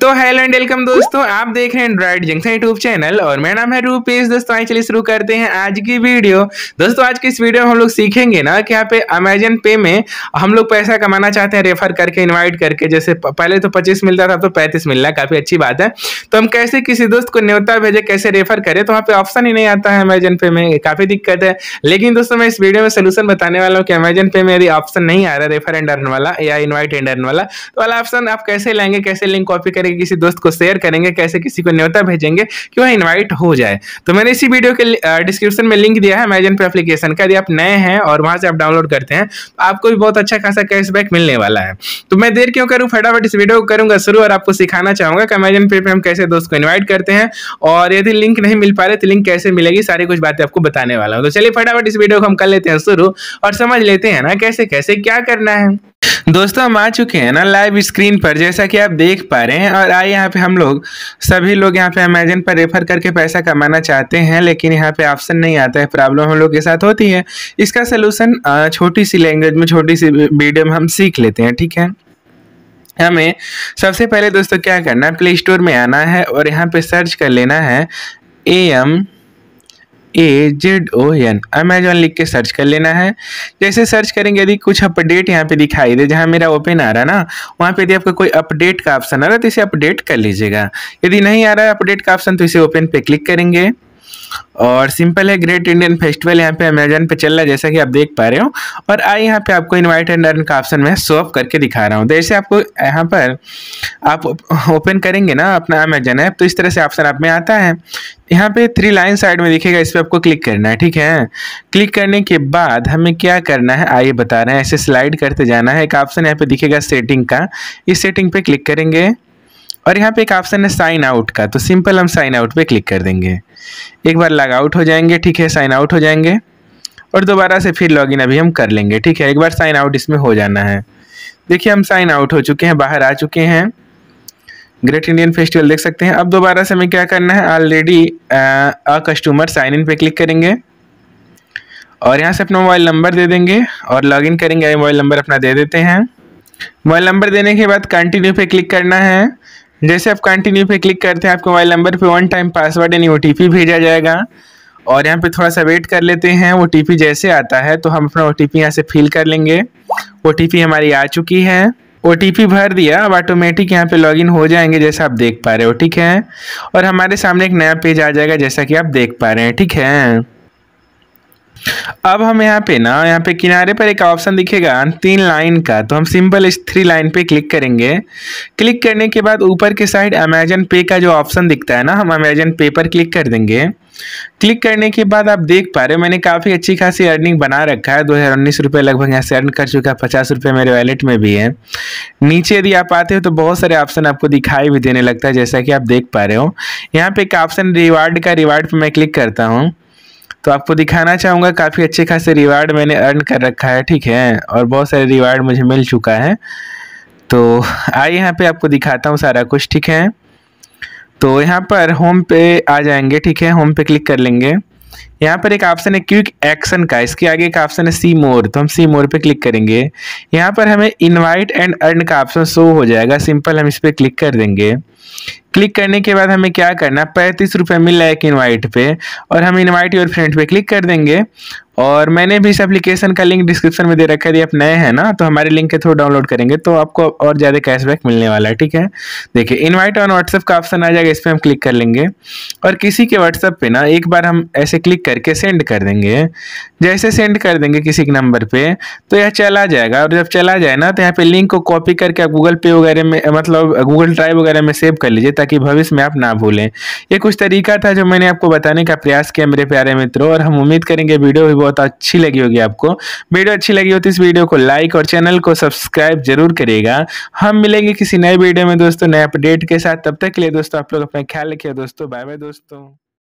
तो hello and welcome दोस्तों आप देख रहे हैं एंड्रॉइड जंक्शन यूट्यूब चैनल और मेरा नाम है रूपेश दोस्तों आइए चलिए शुरू करते हैं आज की वीडियो दोस्तों आज की इस वीडियो में हम लोग सीखेंगे ना कि यहाँ पे अमेजन पे में हम लोग पैसा कमाना चाहते हैं रेफर करके इनवाइट करके जैसे पहले तो पच्चीस मिलता था अब तो पैंतीस मिल है काफ़ी अच्छी बात है तो हम कैसे किसी दोस्त को न्योता भेजे कैसे रेफर करें तो वहाँ पे ऑप्शन ही नहीं आता है अमेजन पे में काफ़ी दिक्कत है लेकिन दोस्तों मैं इस वीडियो में सोल्यूशन बताने वाला हूँ कि अमेजन पे में यदि ऑप्शन नहीं आ रहा रेफर एंड अर्न वाला या इन्वाइट एंड अर्न वाला तो वाला ऑप्शन आप कैसे लेंगे कैसे लिंक कॉपी कॉपी करेंगे किसी दोस्त को शेयर करेंगे कैसे किसी को न्योता भेजेंगे कि वह इन्वाइट हो जाए तो मैंने इसी वीडियो के डिस्क्रिप्शन में लिंक दिया है अमेजन पे एप्लीकेशन का यदि आप नए हैं और वहाँ से आप डाउनलोड करते हैं तो आपको भी बहुत अच्छा खासा कैशबैक मिलने वाला है तो मैं देर क्यों करूँ फटाफट इस वीडियो को करूँगा शुरू और आपको सिखाना चाहूँगा कि अमेजन पे पर हम कैसे दोस्त को इन्वाइट करते हैं और यदि लिंक नहीं मिल पा रहे तो लिंक कैसे मिलेगी सारी कुछ बातें आपको बताने वाला हूँ तो चलिए फटाफट इस वीडियो को हम कर लेते हैं शुरू और समझ लेते हैं ना कैसे कैसे क्या करना है दोस्तों हम आ चुके हैं ना लाइव स्क्रीन पर जैसा कि आप देख पा रहे हैं और आए यहाँ पे हम लोग सभी लोग यहाँ पे अमेजन पर रेफर करके पैसा कमाना चाहते हैं लेकिन यहाँ पे ऑप्शन नहीं आता है प्रॉब्लम हम लोग के साथ होती है इसका सलूशन छोटी सी लैंग्वेज में छोटी सी वीडियो में हम सीख लेते हैं ठीक है हमें सबसे पहले दोस्तों क्या करना है प्ले स्टोर में आना है और यहाँ पे सर्च कर लेना है A M A Z O N Amazon लिख के सर्च कर लेना है जैसे सर्च करेंगे यदि कुछ अपडेट यहाँ पे दिखाई दे जहाँ मेरा ओपन आ रहा है ना वहाँ पे यदि आपका कोई अपडेट का ऑप्शन आ रहा है तो इसे अपडेट कर लीजिएगा यदि नहीं आ रहा है अपडेट का ऑप्शन तो इसे ओपन पे क्लिक करेंगे और सिंपल है ग्रेट इंडियन फेस्टिवल यहाँ पे अमेजन पे चल रहा है जैसा कि आप देख पा रहे हो और आई यहाँ पे आपको इनवाइट एंड अर्न का ऑप्शन में शो अप करके दिखा रहा हूँ जैसे तो आपको यहाँ पर आप ओपन करेंगे ना अपना अमेजन ऐप तो इस तरह से ऑप्शन आप में आता है यहाँ पे थ्री लाइन साइड में दिखेगा इस पर आपको क्लिक करना है ठीक है क्लिक करने के बाद हमें क्या करना है आइए बता रहे हैं ऐसे स्लाइड करते जाना है एक ऑप्शन यहाँ पे दिखेगा सेटिंग का इस सेटिंग पे क्लिक करेंगे और यहाँ पे एक ऑप्शन है साइन आउट का तो सिंपल हम साइन आउट पे क्लिक कर देंगे एक बार लॉग आउट हो जाएंगे ठीक है साइन आउट हो जाएंगे और दोबारा से फिर लॉगिन अभी हम कर लेंगे ठीक है एक बार साइन आउट इसमें हो जाना है देखिए हम साइन आउट हो चुके हैं बाहर आ चुके हैं ग्रेट इंडियन फेस्टिवल देख सकते हैं अब दोबारा से हमें क्या करना है already a customer sign in पे क्लिक करेंगे और यहाँ से अपना मोबाइल नंबर दे देंगे और लॉगिन करेंगे मोबाइल नंबर अपना दे देते हैं मोबाइल नंबर देने के बाद कंटिन्यू पे क्लिक करना है जैसे आप कंटिन्यू पे क्लिक करते हैं आपके मोबाइल नंबर पे वन टाइम पासवर्ड यानी ओ भेजा जाएगा और यहाँ पे थोड़ा सा वेट कर लेते हैं ओ जैसे आता है तो हम अपना ओ टी यहाँ से फिल कर लेंगे ओ हमारी आ चुकी है ओ भर दिया अब ऑटोमेटिक यहाँ पे लॉगिन हो जाएंगे जैसा आप देख पा रहे हो ठीक है और हमारे सामने एक नया पेज आ जाएगा जैसा कि आप देख पा रहे हैं ठीक है अब हम यहाँ पे ना यहाँ पे किनारे पर एक ऑप्शन दिखेगा तीन लाइन का तो हम सिंपल इस थ्री लाइन पे क्लिक करेंगे क्लिक करने के बाद ऊपर के साइड अमेजन पे का जो ऑप्शन दिखता है ना हम अमेजन पे पर क्लिक कर देंगे क्लिक करने के बाद आप देख पा रहे हो मैंने काफ़ी अच्छी खासी अर्निंग बना रखा है दो हज़ार उन्नीस रुपये लगभग यहाँ से अर्न कर चुका है पचास रुपये मेरे वैलेट में भी है नीचे यदि आप आते हो तो बहुत सारे ऑप्शन आपको दिखाई भी देने लगता है जैसा कि आप देख पा रहे हो यहाँ पे एक ऑप्शन रिवार्ड का रिवार्ड पर मैं क्लिक करता हूँ तो आपको दिखाना चाहूँगा काफ़ी अच्छे खासे रिवार्ड मैंने अर्न कर रखा है ठीक है और बहुत सारे रिवार्ड मुझे मिल चुका है तो आइए यहाँ पे आपको दिखाता हूँ सारा कुछ ठीक है तो यहाँ पर होम पे आ जाएंगे ठीक है होम पे क्लिक कर लेंगे यहाँ पर एक ऑप्शन है क्विक एक्शन का इसके आगे एक ऑप्शन है सी मोर तो हम सी मोर पे क्लिक करेंगे यहाँ पर हमें इनवाइट एंड अर्न का ऑप्शन शो हो जाएगा सिंपल हम इस पर क्लिक कर देंगे क्लिक करने के बाद हमें क्या करना पैंतीस रुपये मिल रहा है एक इनवाइट पे और हम इनवाइट योर फ्रेंड पे क्लिक कर देंगे और मैंने भी इस एप्लीकेशन का लिंक डिस्क्रिप्शन में दे रखा है यदि आप नए हैं ना तो हमारे लिंक के थ्रू डाउनलोड करेंगे तो आपको और ज़्यादा कैशबैक मिलने वाला है ठीक है देखिए इनवाइट ऑन व्हाट्सएप का ऑप्शन आ जाएगा इस पर हम क्लिक कर लेंगे और किसी के व्हाट्सएप पे ना एक बार हम ऐसे क्लिक करके सेंड कर देंगे जैसे सेंड कर देंगे किसी के नंबर पर तो यह चला जाएगा और जब चला जाए ना तो यहाँ पर लिंक को कॉपी करके आप गूगल पे वगैरह में मतलब गूगल ड्राइव वगैरह में सेव सब्सक्राइब कर लीजिए ताकि भविष्य में आप ना भूलें ये कुछ तरीका था जो मैंने आपको बताने का प्रयास किया मेरे प्यारे मित्रों और हम उम्मीद करेंगे वीडियो भी बहुत अच्छी लगी होगी आपको वीडियो अच्छी लगी हो तो इस वीडियो को लाइक और चैनल को सब्सक्राइब जरूर करिएगा हम मिलेंगे किसी नए वीडियो में दोस्तों नए अपडेट के साथ तब तक के लिए दोस्तों आप लोग अपना ख्याल रखिए दोस्तों बाय बाय दोस्तों